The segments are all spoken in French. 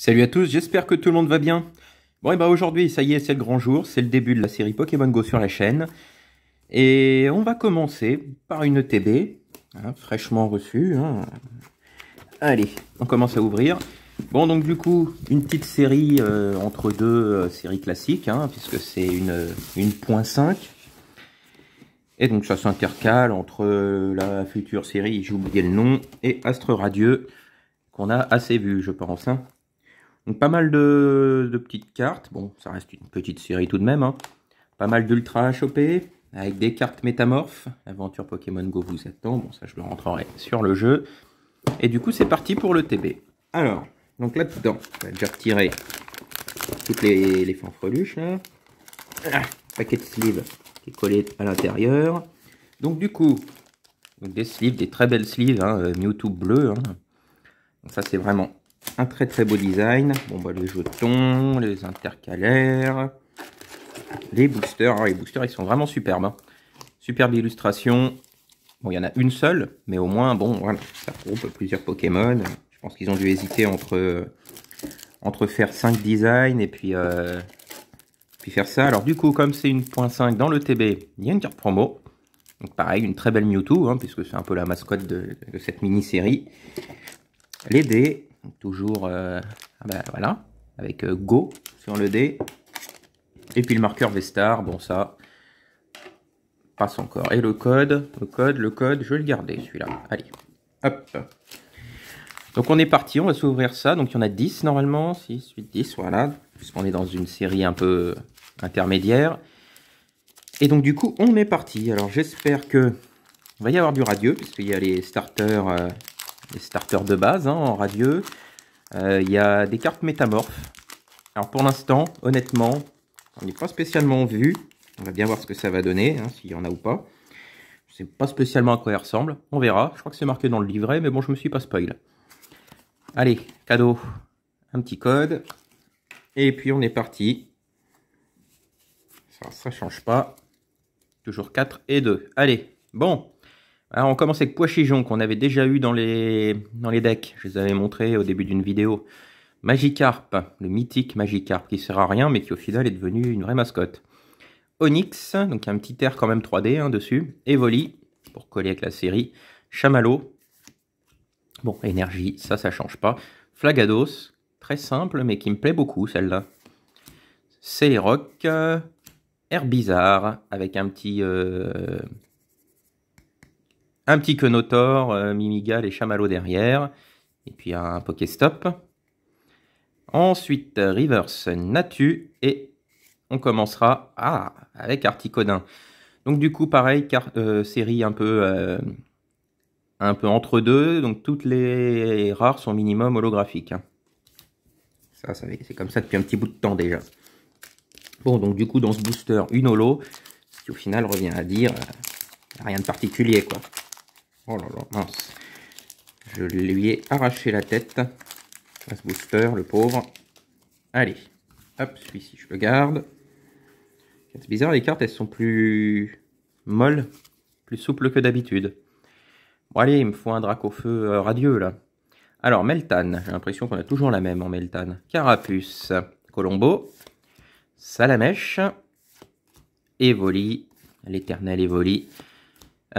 Salut à tous, j'espère que tout le monde va bien. Bon et eh bah ben, aujourd'hui, ça y est, c'est le grand jour, c'est le début de la série Pokémon Go sur la chaîne. Et on va commencer par une TB, hein, fraîchement reçue. Hein. Allez, on commence à ouvrir. Bon donc du coup, une petite série euh, entre deux euh, séries classiques, hein, puisque c'est une, une Et donc ça s'intercale entre euh, la future série, j'ai oublié le nom, et Astre Radieux, qu'on a assez vu je pense. Donc pas mal de, petites cartes. Bon, ça reste une petite série tout de même. Hein. Pas mal d'ultra à choper. Avec des cartes métamorphes. L'aventure Pokémon Go vous attend. Bon, ça je le rentrerai sur le jeu. Et du coup, c'est parti pour le TB. Alors, donc là-dedans, j'ai va déjà toutes les, fanfreluches. Ah, paquet de sleeves qui est collé à l'intérieur. Donc du coup, des sleeves, des très belles sleeves, hein, euh, Mewtwo bleu. Hein. ça c'est vraiment un très très beau design. Bon bah les jetons, les intercalaires, les boosters. les boosters ils sont vraiment superbes. Hein. Superbe illustration. Bon il y en a une seule, mais au moins bon voilà, ça regroupe plusieurs Pokémon. Je pense qu'ils ont dû hésiter entre, entre faire cinq designs et puis, euh, puis faire ça. Alors du coup comme c'est une .5 dans le TB, il y a une carte promo. Donc pareil, une très belle Mewtwo, hein, puisque c'est un peu la mascotte de, de cette mini-série. Les dés, toujours, euh, ah bah, voilà, avec euh, Go sur le D, Et puis le marqueur Vestar, bon ça, passe encore. Et le code, le code, le code, je vais le garder celui-là. Allez, hop. Donc on est parti, on va s'ouvrir ça. Donc il y en a 10 normalement, 6, 8, 10, voilà. Puisqu'on est dans une série un peu intermédiaire. Et donc du coup, on est parti. Alors j'espère que... Il va y avoir du radieux, puisqu'il y a les starters... Euh, les starters de base hein, en radieux. Euh, il y a des cartes métamorphes. Alors pour l'instant, honnêtement, on n'est pas spécialement vu. On va bien voir ce que ça va donner, hein, s'il y en a ou pas. Je sais pas spécialement à quoi il ressemble, On verra. Je crois que c'est marqué dans le livret, mais bon, je me suis pas spoil. Allez, cadeau. Un petit code. Et puis on est parti. Ça, ça change pas. Toujours 4 et 2. Allez, bon. Alors ah, on commence avec pois qu'on avait déjà eu dans les, dans les decks. Je les avais montrés au début d'une vidéo. Magikarp, le mythique Magikarp qui sert à rien mais qui au final est devenu une vraie mascotte. Onyx, donc un petit air quand même 3D hein, dessus. Evoli, pour coller avec la série. Chamallow. Bon, énergie, ça, ça change pas. Flagados, très simple mais qui me plaît beaucoup celle-là. rocs. Euh, air Bizarre, avec un petit, euh, un petit Kenotor, euh, Mimiga, les et derrière, et puis un Pokéstop. Ensuite, Reverse Natu, et on commencera ah, avec Articodin. Donc du coup, pareil, euh, série euh, un peu, entre deux, donc toutes les rares sont minimum holographiques. Hein. Ça, c'est comme ça depuis un petit bout de temps déjà. Bon, donc du coup, dans ce booster, une holo, ce qui au final revient à dire rien de particulier, quoi. Oh là là, mince. Je lui ai arraché la tête ce booster, le pauvre. Allez, hop, celui-ci, je le garde. C'est bizarre, les cartes, elles sont plus molles, plus souples que d'habitude. Bon allez, il me faut un drac au feu euh, radieux, là. Alors, Meltan, j'ai l'impression qu'on a toujours la même en Meltan. Carapuce, Colombo, Salamèche, Evoli, l'éternel Evoli,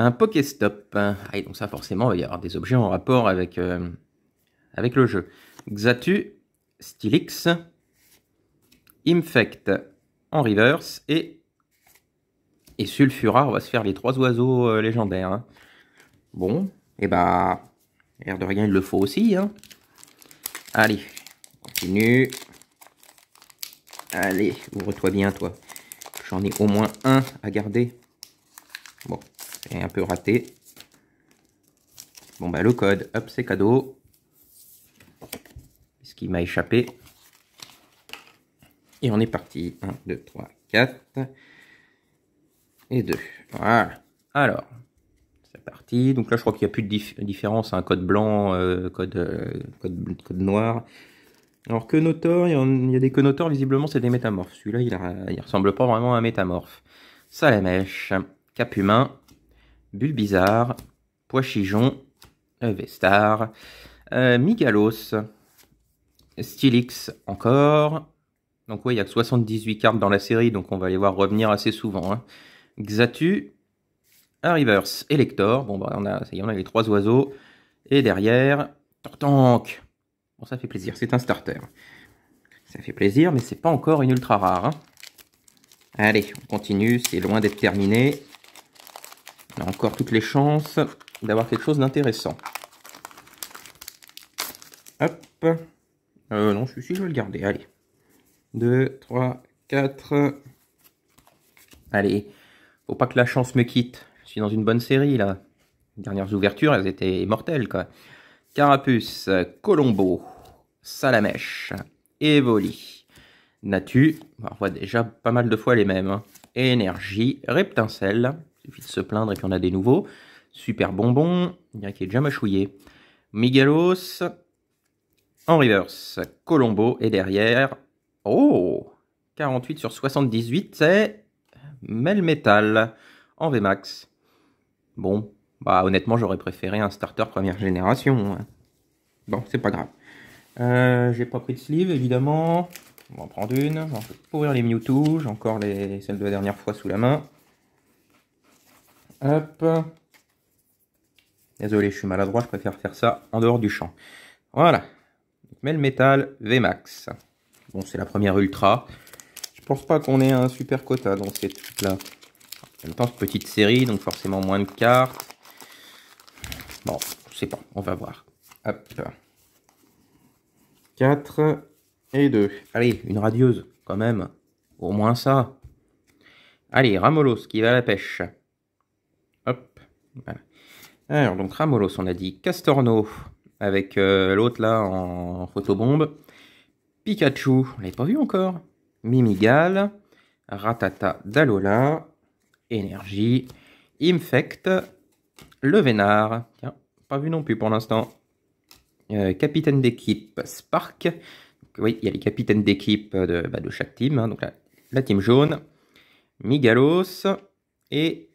un Pokéstop. Ah, donc ça, forcément, il va y avoir des objets en rapport avec, euh, avec le jeu. Xatu, Stylix, Infect en reverse et, et Sulfura. On va se faire les trois oiseaux euh, légendaires. Hein. Bon, et eh bah, ben, l'air de rien, il le faut aussi. Hein. Allez, continue. Allez, ouvre-toi bien, toi. J'en ai au moins un à garder est un peu raté. Bon bah le code, hop c'est cadeau. Ce qui m'a échappé. Et on est parti. 1, 2, 3, 4. Et 2. Voilà. Alors, c'est parti. Donc là je crois qu'il n'y a plus de différence. Un hein. code blanc, euh, code, euh, code, noir. Alors que notor, il y, a des connotors, visiblement c'est des métamorphes. Celui-là il, il, ressemble pas vraiment à un métamorphe. Salamèche, cap humain, Bulbizarre, Poichijon, Vestar, euh, Migalos, Stylix encore. Donc oui, il y a 78 cartes dans la série, donc on va les voir revenir assez souvent. Hein. Xatu, Arrivers, Elector. Bon, bah, on a, ça y est, on a les trois oiseaux. Et derrière, Tortank. Bon, ça fait plaisir, c'est un starter. Ça fait plaisir, mais c'est pas encore une ultra rare. Hein. Allez, on continue, c'est loin d'être terminé encore toutes les chances d'avoir quelque chose d'intéressant. Hop. Euh, non, celui-ci, je vais le garder. Allez. 2, 3, 4. Allez. Faut pas que la chance me quitte. Je suis dans une bonne série, là. Les dernières ouvertures, elles étaient mortelles, quoi. Carapuce, Colombo, Salamèche, Evoli, Natu. On voit déjà pas mal de fois les mêmes. Hein. Énergie, Reptincelle, suffit de se plaindre et puis on a des nouveaux. Super bonbon, il y qu'il qui est déjà mâchouillé. Migalos, en reverse, Colombo, et derrière, oh, 48 sur 78, c'est Melmetal, en VMAX. Bon, bah honnêtement, j'aurais préféré un starter première génération. Hein. Bon, c'est pas grave. Euh, j'ai pas pris de sleeve, évidemment. On va en prendre une. On peut pourrir les Mewtwo. J'ai encore les... celles de la dernière fois sous la main. Hop. Désolé, je suis maladroit, je préfère faire ça en dehors du champ. Voilà. Mel Metal VMAX. Bon, c'est la première Ultra. Je pense pas qu'on ait un super quota dans cette là En même temps, petite série, donc forcément moins de cartes. Bon, je sais pas, on va voir. Hop. 4 et 2. Allez, une radieuse, quand même. Au moins ça. Allez, Ramolos qui va à la pêche. Alors, donc Ramolos, on a dit Castorno avec euh, l'autre là en photobombe. Pikachu, on l'avait pas vu encore. Mimigal, Ratata Dalola, Énergie, Infect, le Vénard. Tiens, pas vu non plus pour l'instant. Euh, capitaine d'équipe Spark. oui, il y a les capitaines d'équipe de, bah, chaque team. Hein. donc la team jaune. Migalos et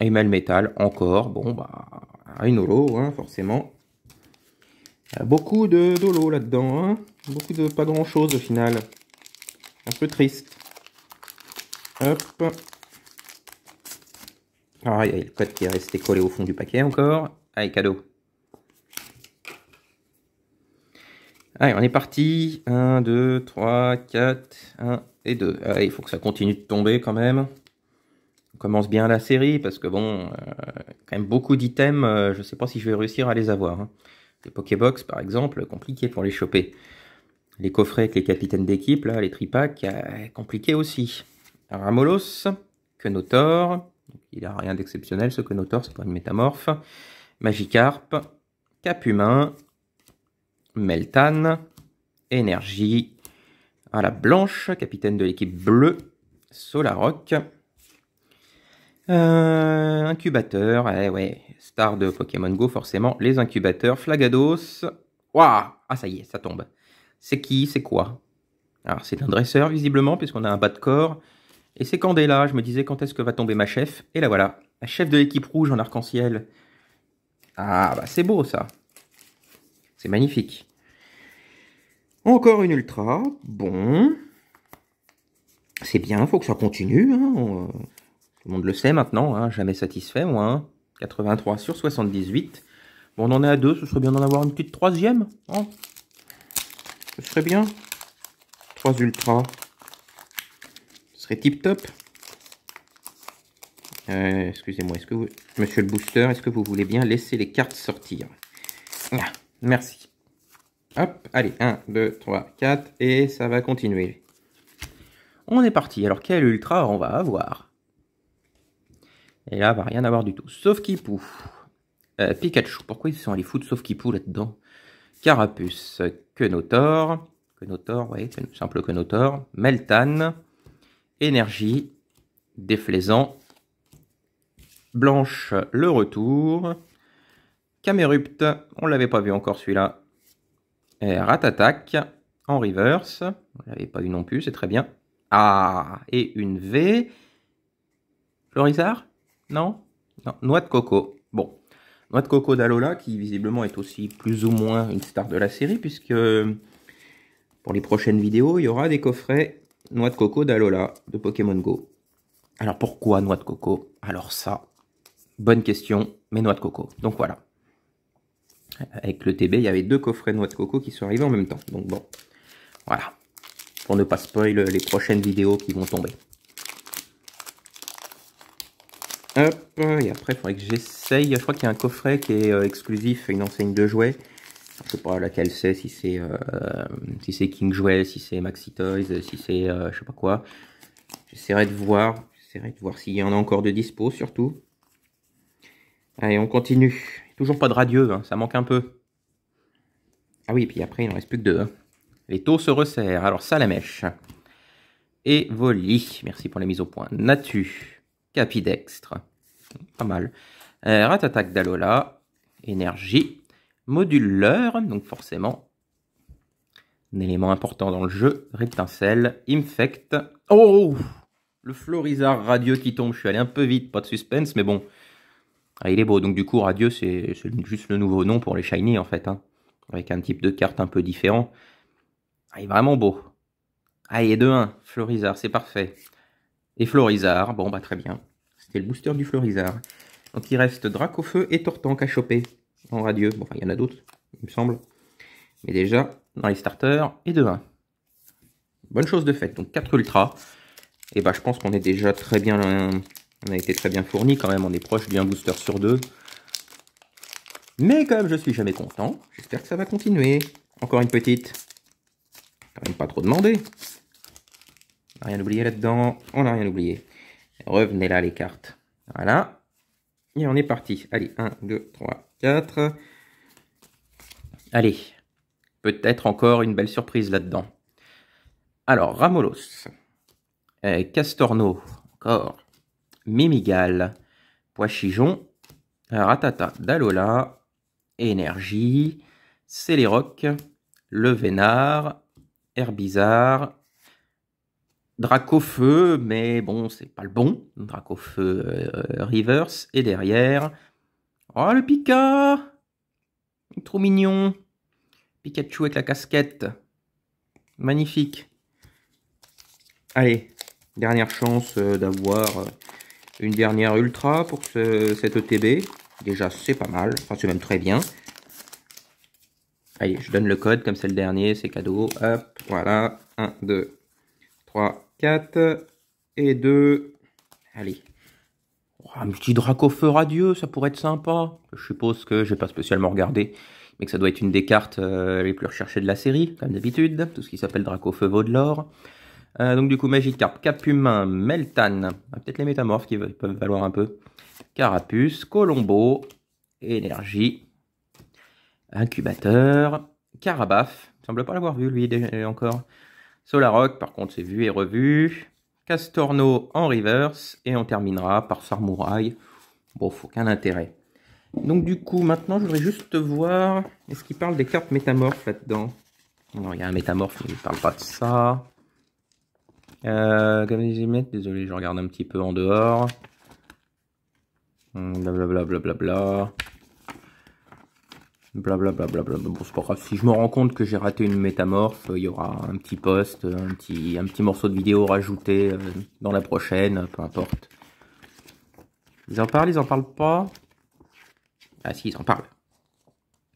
et métal, encore. Bon, bah, une holo, hein, forcément. Euh, beaucoup de dolo là-dedans. Hein. Beaucoup de pas grand-chose au final. Un peu triste. Hop. Alors, ah, il y a le code qui est resté collé au fond du paquet encore. Allez, ah, cadeau. Allez, on est parti. 1, 2, 3, 4, 1 et 2. Allez, ah, il faut que ça continue de tomber quand même commence bien la série parce que bon, euh, quand même beaucoup d'items, euh, je sais pas si je vais réussir à les avoir. Hein. Les Pokébox par exemple, compliqué pour les choper. Les coffrets avec les capitaines d'équipe, là, les tripacks, euh, compliqué aussi. Ramolos, Kenotor, il a rien d'exceptionnel ce Kenotor, c'est pas une métamorphe. Magikarp, Cap humain, Meltan, Énergie, à la blanche, capitaine de l'équipe bleue, Solarock. Euh, incubateur, eh ouais, star de Pokémon Go, forcément, les incubateurs. Flagados, waouh, ah ça y est, ça tombe. C'est qui, c'est quoi Alors c'est un dresseur, visiblement, puisqu'on a un bas de corps. Et c'est là je me disais quand est-ce que va tomber ma chef. Et là voilà, la chef de l'équipe rouge en arc-en-ciel. Ah bah c'est beau ça. C'est magnifique. Encore une ultra, bon. C'est bien, faut que ça continue. Hein. Euh, le monde le sait maintenant, hein, jamais satisfait, moi. 83 hein. sur 78. Bon, on en est à deux, ce serait bien d'en avoir une petite troisième. Hein. ce serait bien. Trois Ultras. Ce serait tip top. Euh, excusez-moi, est-ce que vous... Monsieur le booster, est-ce que vous voulez bien laisser les cartes sortir ah, Merci. Hop, allez, 1, 2, 3, 4, et ça va continuer. On est parti. Alors, quel ultra on va avoir et là, va rien avoir du tout. Sauf Kipou. Euh, Pikachu. Pourquoi ils sont allés foutre sauf Kipou là-dedans Carapuce. Kenotor. Kenotor, oui, simple Kenotor. Meltan. Énergie. Déflaisant. Blanche, le retour. Camerupt. on l'avait pas vu encore celui-là. Ratatak. en reverse. On l'avait pas eu non plus, c'est très bien. Ah, et une V. Florizard non noix de coco. Bon, noix de coco d'Alola, qui visiblement est aussi plus ou moins une star de la série, puisque euh, pour les prochaines vidéos, il y aura des coffrets noix de coco d'Alola de Pokémon Go. Alors pourquoi noix de coco Alors ça, bonne question, mais noix de coco. Donc voilà. Avec le TB, il y avait deux coffrets noix de coco qui sont arrivés en même temps. Donc bon, voilà. Pour ne pas spoiler les prochaines vidéos qui vont tomber. Hop, et après, il faudrait que j'essaye. Je crois qu'il y a un coffret qui est euh, exclusif à une enseigne de jouets. Je je sais pas laquelle c'est, si c'est euh, si c'est King Jouet, si c'est Maxi Toys, si c'est euh, je sais pas quoi. J'essaierai de voir. J'essaierai de voir s'il y en a encore de dispo, surtout. Allez, on continue. Toujours pas de radieux, hein, ça manque un peu. Ah oui, et puis après, il n'en reste plus que deux. Hein. Les taux se resserrent. Alors, ça, la mèche. Et Voli. Merci pour la mise au point. Natu. Capidextre. Pas mal. Euh, Ratatak d'Alola, énergie. Moduleur, donc forcément, un élément important dans le jeu. rétincelle, Infect. Oh, oh, oh Le Florizard Radio qui tombe, je suis allé un peu vite, pas de suspense, mais bon. Ah, il est beau, donc du coup, Radio, c'est juste le nouveau nom pour les Shiny en fait. Hein. Avec un type de carte un peu différent. Ah, il est vraiment beau. Ah, il est 2-1, Florizard, c'est parfait. Et Florizard, bon bah très bien. C'était le booster du Florizard. Donc il reste Dracofeu et Tortank à choper en radieux. Bon, il y en a d'autres, il me semble. Mais déjà, dans les starters, et demain. Bonne chose de faite, donc 4 ultra. Et bah je pense qu'on est déjà très bien... On a été très bien fourni quand même, on est proche d'un booster sur deux. Mais comme je suis jamais content, j'espère que ça va continuer. Encore une petite. Quand même pas trop demandé. Rien oublié là-dedans. On n'a rien oublié. Revenez là les cartes. Voilà. Et on est parti. Allez, 1, 2, 3, 4. Allez. Peut-être encore une belle surprise là-dedans. Alors, Ramolos. Euh, Castorno. Encore. Mimigal. Poichijon. Ratata. Dalola. Énergie. Céléroc. Le Vénard. Herbizarre. Feu, mais bon, c'est pas le bon. Draco Feu euh, euh, Rivers. Et derrière. Oh, le Pika Trop mignon Pikachu avec la casquette. Magnifique. Allez, dernière chance euh, d'avoir une dernière ultra pour cette ETB. Déjà, c'est pas mal. Enfin, c'est même très bien. Allez, je donne le code, comme c'est le dernier, c'est cadeau. Hop, voilà. 1, 2, 3, 4 et 2. Allez. Oh, un petit dracofeu radieux, ça pourrait être sympa. Je suppose que je n'ai pas spécialement regardé, mais que ça doit être une des cartes euh, les plus recherchées de la série, comme d'habitude. Tout ce qui s'appelle dracofeu vaut de l'or. Euh, donc du coup, Magikarp, Capumin, Meltan, ah, peut-être les métamorphes qui peuvent valoir un peu. Carapuce, Colombo, Énergie, Incubateur, Carabaf, il semble pas l'avoir vu lui encore. Solaroc par contre, c'est vu et revu. Castorno en reverse. Et on terminera par Sarmouraï. Bon, faut qu'un intérêt. Donc du coup, maintenant, je voudrais juste voir... Est-ce qu'il parle des cartes métamorphes là-dedans Non, il y a un métamorphe, mais il parle pas de ça. Euh, comme désolé, je regarde un petit peu en dehors. Hmm, blablabla. Bla blablabla. bon, Si je me rends compte que j'ai raté une métamorphe, euh, il y aura un petit post, euh, un petit, un petit morceau de vidéo rajouté euh, dans la prochaine, peu importe. Ils en parlent, ils en parlent pas Ah si, ils en parlent.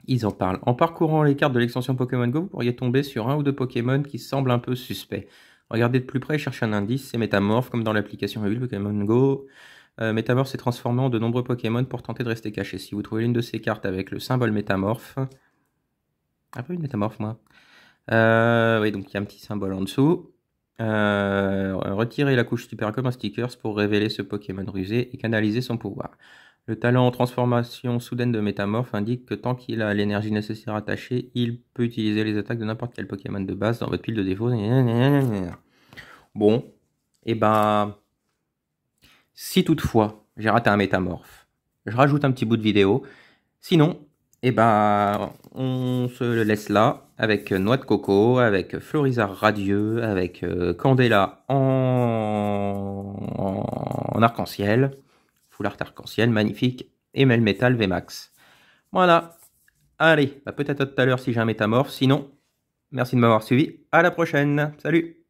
Ils en parlent. En parcourant les cartes de l'extension Pokémon Go, vous pourriez tomber sur un ou deux Pokémon qui semblent un peu suspects. Regardez de plus près, cherchez un indice, c'est métamorphe, comme dans l'application mobile Pokémon Go euh, s'est transformé en de nombreux Pokémon pour tenter de rester caché. Si vous trouvez l'une de ces cartes avec le symbole métamorphe. Ah, peu une métamorphe, moi. Euh, oui, donc il y a un petit symbole en dessous. Euh, retirez la couche super comme stickers pour révéler ce Pokémon rusé et canaliser son pouvoir. Le talent en transformation soudaine de Métamorph indique que tant qu'il a l'énergie nécessaire attachée, il peut utiliser les attaques de n'importe quel Pokémon de base dans votre pile de défauts. Bon, et eh ben si toutefois, j'ai raté un métamorphe, je rajoute un petit bout de vidéo. Sinon, eh ben, on se laisse là avec Noix de Coco, avec Florizard Radieux, avec euh, Candela en, arc-en-ciel, foulard arc-en-ciel, magnifique, et Melmetal VMAX. Voilà. Allez, bah, peut-être tout à l'heure si j'ai un métamorphe. Sinon, merci de m'avoir suivi. À la prochaine. Salut